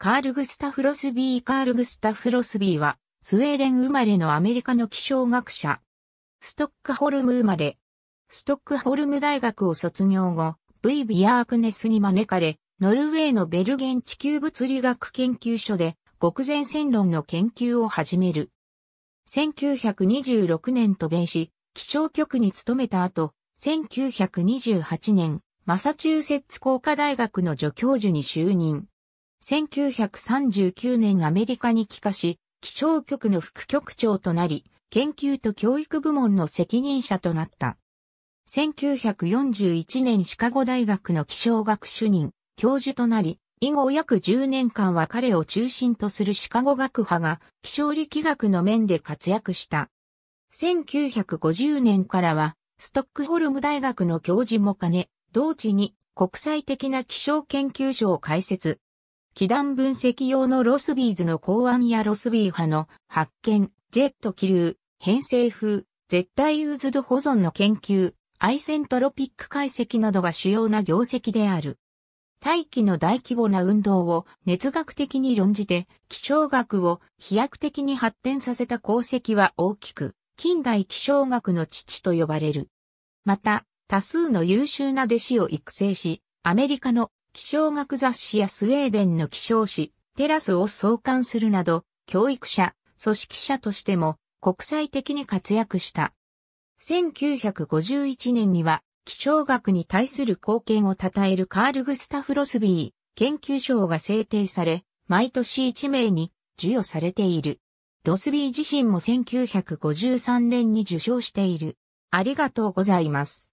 カール・グスタフ・ロスビーカール・グスタフ・ロスビーは、スウェーデン生まれのアメリカの気象学者。ストックホルム生まれ。ストックホルム大学を卒業後、V・ ビアークネスに招かれ、ノルウェーのベルゲン地球物理学研究所で、極前線論の研究を始める。1926年渡米し、気象局に勤めた後、1928年、マサチューセッツ工科大学の助教授に就任。1939年アメリカに帰化し、気象局の副局長となり、研究と教育部門の責任者となった。1941年シカゴ大学の気象学主任、教授となり、以後約10年間は彼を中心とするシカゴ学派が気象力学の面で活躍した。1950年からは、ストックホルム大学の教授も兼ね、同時に国際的な気象研究所を開設。気団分析用のロスビーズの考案やロスビー派の発見、ジェット気流、編成風、絶対ユーズド保存の研究、アイセントロピック解析などが主要な業績である。大気の大規模な運動を熱学的に論じて、気象学を飛躍的に発展させた功績は大きく、近代気象学の父と呼ばれる。また、多数の優秀な弟子を育成し、アメリカの気象学雑誌やスウェーデンの気象誌、テラスを創刊するなど、教育者、組織者としても国際的に活躍した。1951年には気象学に対する貢献を称えるカール・グスタフ・ロスビー研究賞が制定され、毎年1名に授与されている。ロスビー自身も1953年に受賞している。ありがとうございます。